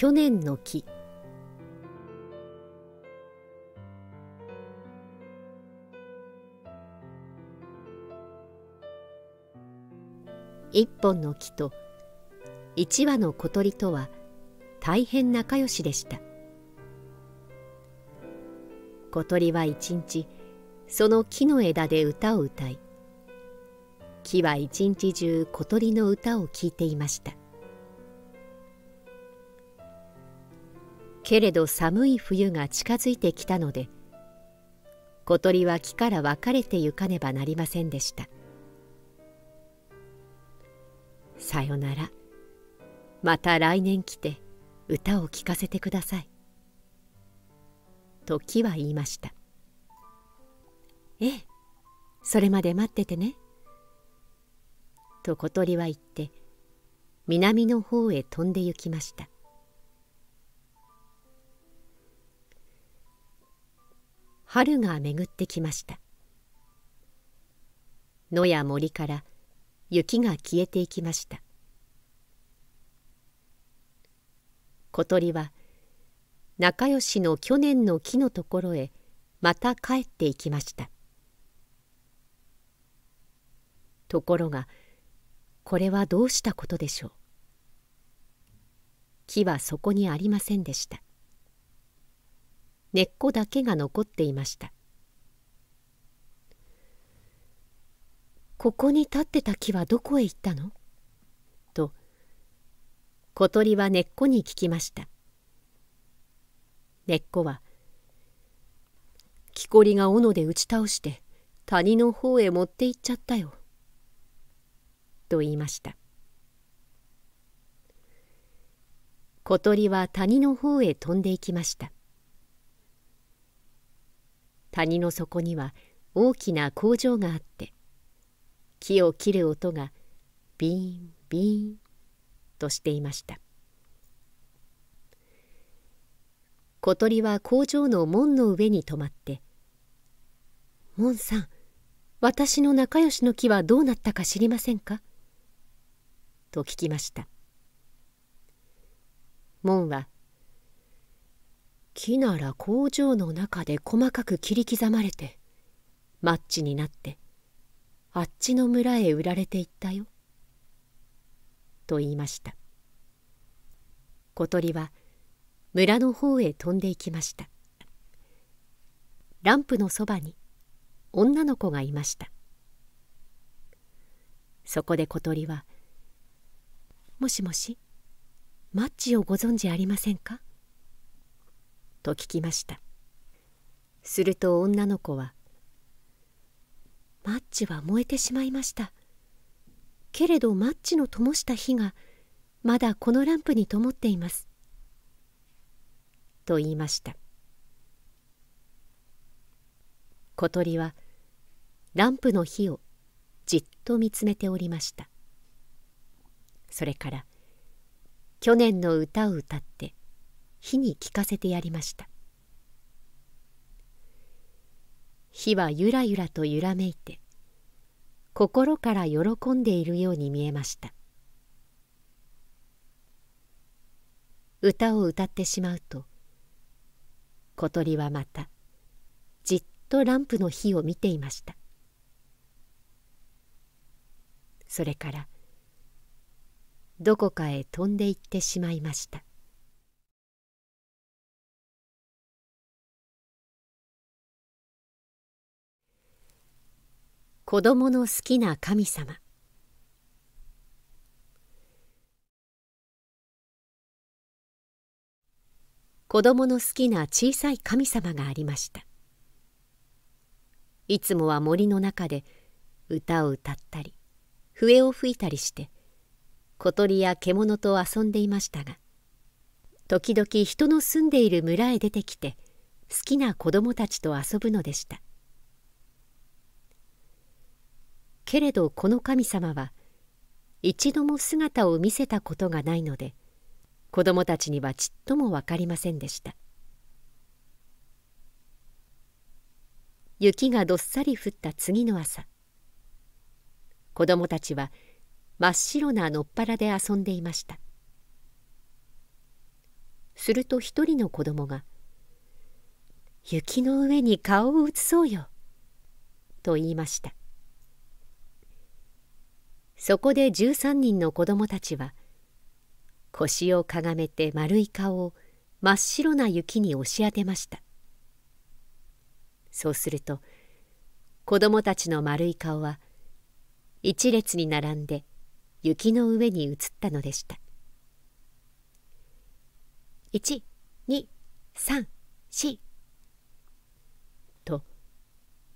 去年の木一本の木と一羽の小鳥とは大変仲良しでした小鳥は一日その木の枝で歌を歌い木は一日中小鳥の歌を聴いていました「けれど寒い冬が近づいてきたので小鳥は木から分かれてゆかねばなりませんでしたさよならまた来年来て歌を聴かせてくださいと木は言いましたええそれまで待っててねと小鳥は言って南の方へ飛んで行きました春が巡ってきました野や森から雪が消えていきました小鳥は仲良しの去年の木のところへまた帰っていきましたところがこれはどうしたことでしょう木はそこにありませんでした根っこだけが残っていましたここに立ってた木はどこへ行ったのと小鳥は根っこに聞きました根っこは木こりが斧で打ち倒して谷の方へ持って行っちゃったよと言いました小鳥は谷の方へ飛んでいきました谷の底には大きな工場があって木を切る音がビーンビーンとしていました小鳥は工場の門の上に止まって「門さん私の仲良しの木はどうなったか知りませんか?」と聞きました門は木なら工場の中で細かく切り刻まれてマッチになってあっちの村へ売られていったよ」と言いました小鳥は村の方へ飛んでいきましたランプのそばに女の子がいましたそこで小鳥は「もしもしマッチをご存じありませんか?」と聞きましたすると女の子は「マッチは燃えてしまいましたけれどマッチの灯した火がまだこのランプに灯っています」と言いました小鳥はランプの火をじっと見つめておりましたそれから去年の歌を歌って火に聞かせてやりました火はゆらゆらと揺らめいて心から喜んでいるように見えました歌を歌ってしまうと小鳥はまたじっとランプの火を見ていましたそれからどこかへ飛んでいってしまいました子供の好きな神様子供の好きな小さい神様がありましたいつもは森の中で歌を歌ったり笛を吹いたりして小鳥や獣と遊んでいましたが時々人の住んでいる村へ出てきて好きな子供たちと遊ぶのでしたけれどこの神様は一度も姿を見せたことがないので子供たちにはちっとも分かりませんでした雪がどっさり降った次の朝子供たちは真っ白なのっぱらで遊んでいましたすると一人の子供が「雪の上に顔を映そうよ」と言いましたそこで13人の子供たちは腰をかがめて丸い顔を真っ白な雪に押し当てましたそうすると子供たちの丸い顔は一列に並んで雪の上に移ったのでした123と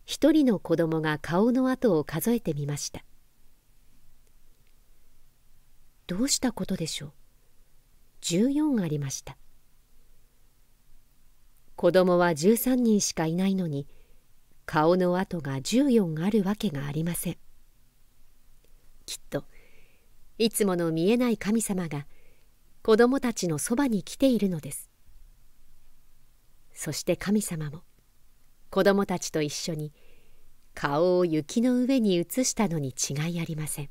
一人の子供が顔の跡を数えてみましたどうしたことでしょう14ありました子供は13人しかいないのに顔の跡が14あるわけがありませんきっといつもの見えない神様が子供たちのそばに来ているのですそして神様も子供たちと一緒に顔を雪の上に移したのに違いありません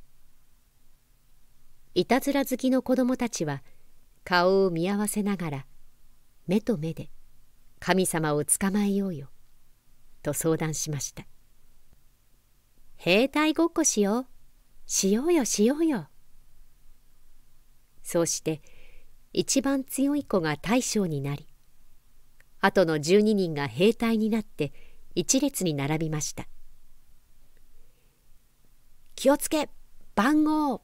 いたずら好きの子供たちは顔を見合わせながら目と目で神様を捕まえようよと相談しました兵隊ごっこしようしようよしようよそうして一番強い子が大将になりあとの12人が兵隊になって一列に並びました気をつけ番号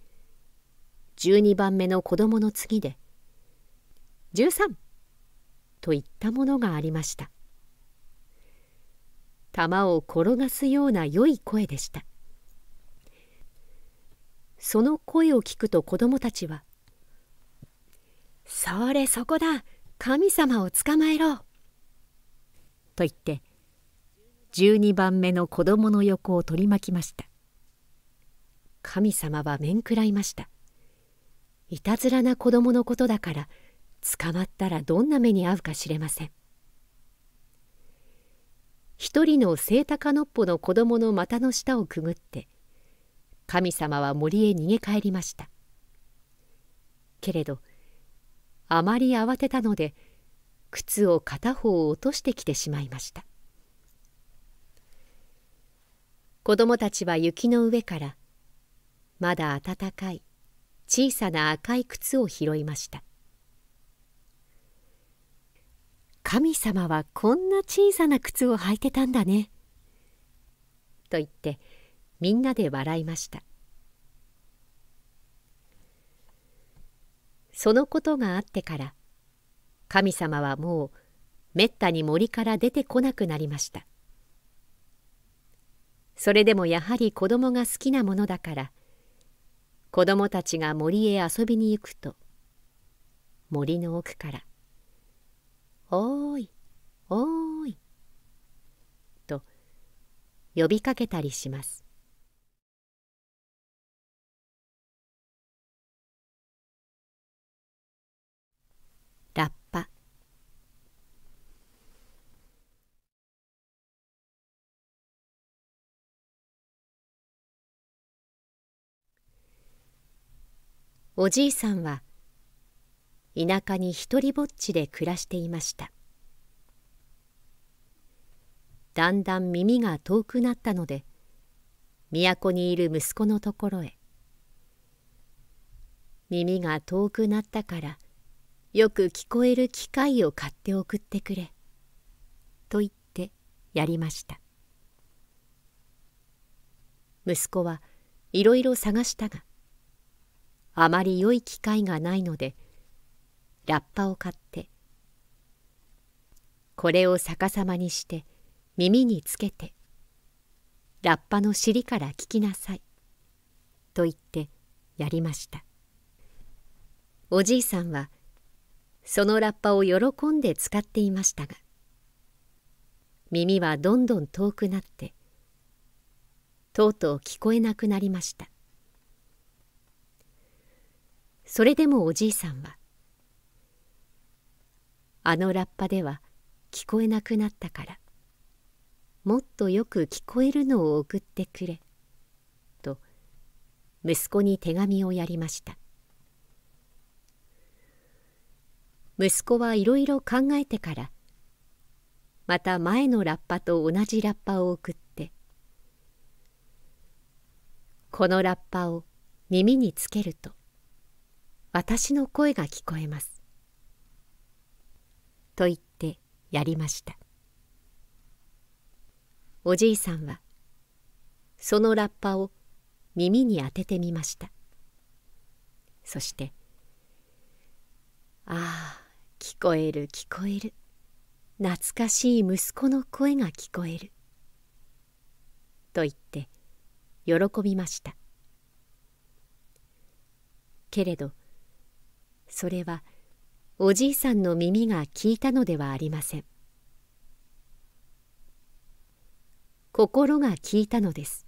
12番目の子供の次で「13」といったものがありました玉を転がすような良い声でしたその声を聞くと子供たちは「それそこだ神様を捕まえろ」と言って12番目の子供の横を取り巻きました神様は面食らいましたいたずらな子供のことだから捕まったらどんな目に遭うか知れません一人のセイタカノッポの子供の股の下をくぐって神様は森へ逃げ帰りましたけれどあまり慌てたので靴を片方落としてきてしまいました子供たちは雪の上からまだ暖かい小さな赤い靴を拾いました神様はこんな小さな靴を履いてたんだねと言ってみんなで笑いましたそのことがあってから神様はもうめったに森から出てこなくなりましたそれでもやはり子供が好きなものだから子供たちが森へ遊びに行くと森の奥から「おーいおーい」と呼びかけたりします。おじいさんは田舎に一りぼっちで暮らしていましただんだん耳が遠くなったので都にいる息子のところへ耳が遠くなったからよく聞こえる機械を買って送ってくれ」と言ってやりました息子はいろいろ探したがあまり良い機会がないのでラッパを買ってこれを逆さまにして耳につけてラッパの尻から聞きなさい」と言ってやりましたおじいさんはそのラッパを喜んで使っていましたが耳はどんどん遠くなってとうとう聞こえなくなりましたそれでもおじいさんは「あのラッパでは聞こえなくなったからもっとよく聞こえるのを送ってくれ」と息子に手紙をやりました息子はいろいろ考えてからまた前のラッパと同じラッパを送ってこのラッパを耳につけると私の声が聞こえます。と言ってやりました。おじいさんはそのラッパを耳に当ててみました。そして「ああ聞こえる聞こえる懐かしい息子の声が聞こえる」と言って喜びました。けれどそれはおじいさんの耳が聞いたのではありません心が聞いたのです